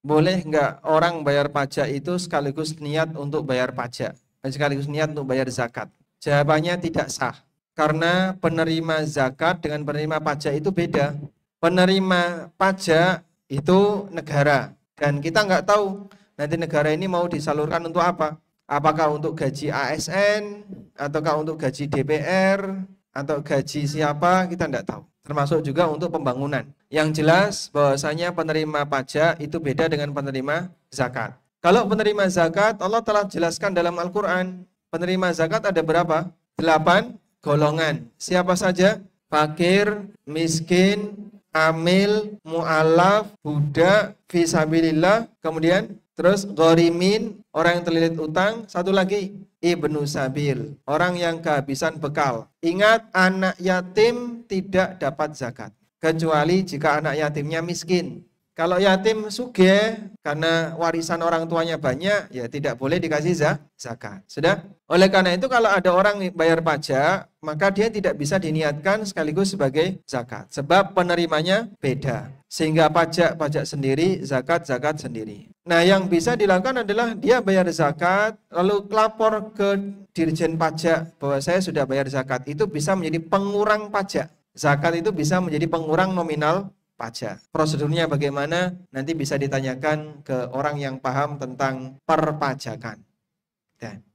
boleh nggak orang bayar pajak itu sekaligus niat untuk bayar pajak dan eh, sekaligus niat untuk bayar zakat? Jawabannya tidak sah. Karena penerima zakat dengan penerima pajak itu beda. Penerima pajak itu negara dan kita nggak tahu nanti negara ini mau disalurkan untuk apa. Apakah untuk gaji ASN ataukah untuk gaji DPR atau gaji siapa kita nggak tahu termasuk juga untuk pembangunan. Yang jelas bahwasanya penerima pajak itu beda dengan penerima zakat. Kalau penerima zakat, Allah telah jelaskan dalam Al-Quran, penerima zakat ada berapa? Delapan golongan. Siapa saja? Fakir, miskin, amil, mu'alaf, budak, visabilillah, kemudian terus gorimin, orang yang terlilit utang, satu lagi ibnu sabil, orang yang kehabisan bekal. Ingat anak yatim tidak dapat zakat kecuali jika anak yatimnya miskin. Kalau yatim suge karena warisan orang tuanya banyak, ya tidak boleh dikasih zak zakat. Sudah? Oleh karena itu kalau ada orang bayar pajak, maka dia tidak bisa diniatkan sekaligus sebagai zakat. Sebab penerimanya beda. Sehingga pajak pajak sendiri, zakat zakat sendiri. Nah, yang bisa dilakukan adalah dia bayar zakat, lalu lapor ke dirjen pajak bahwa saya sudah bayar zakat. Itu bisa menjadi pengurang pajak. Zakat itu bisa menjadi pengurang nominal pajak. Prosedurnya bagaimana? Nanti bisa ditanyakan ke orang yang paham tentang perpajakan. Dan